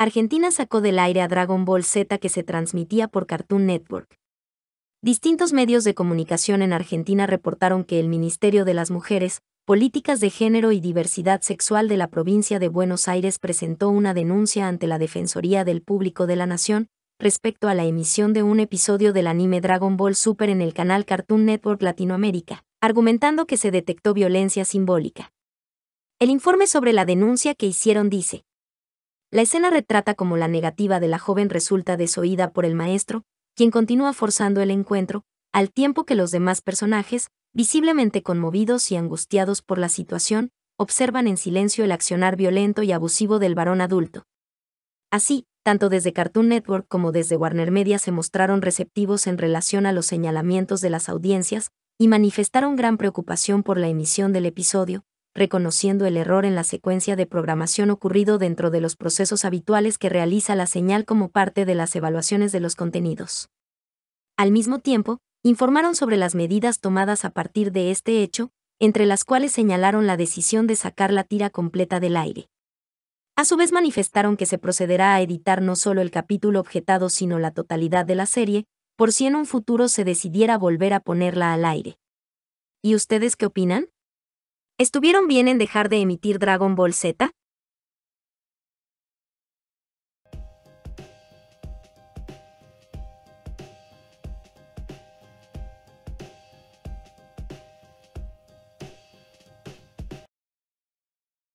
Argentina sacó del aire a Dragon Ball Z que se transmitía por Cartoon Network. Distintos medios de comunicación en Argentina reportaron que el Ministerio de las Mujeres, Políticas de Género y Diversidad Sexual de la provincia de Buenos Aires presentó una denuncia ante la Defensoría del Público de la Nación respecto a la emisión de un episodio del anime Dragon Ball Super en el canal Cartoon Network Latinoamérica, argumentando que se detectó violencia simbólica. El informe sobre la denuncia que hicieron dice, la escena retrata cómo la negativa de la joven resulta desoída por el maestro, quien continúa forzando el encuentro, al tiempo que los demás personajes, visiblemente conmovidos y angustiados por la situación, observan en silencio el accionar violento y abusivo del varón adulto. Así, tanto desde Cartoon Network como desde Warner Media se mostraron receptivos en relación a los señalamientos de las audiencias y manifestaron gran preocupación por la emisión del episodio, reconociendo el error en la secuencia de programación ocurrido dentro de los procesos habituales que realiza la señal como parte de las evaluaciones de los contenidos. Al mismo tiempo, informaron sobre las medidas tomadas a partir de este hecho, entre las cuales señalaron la decisión de sacar la tira completa del aire. A su vez manifestaron que se procederá a editar no solo el capítulo objetado sino la totalidad de la serie, por si en un futuro se decidiera volver a ponerla al aire. ¿Y ustedes qué opinan? ¿Estuvieron bien en dejar de emitir Dragon Ball Z?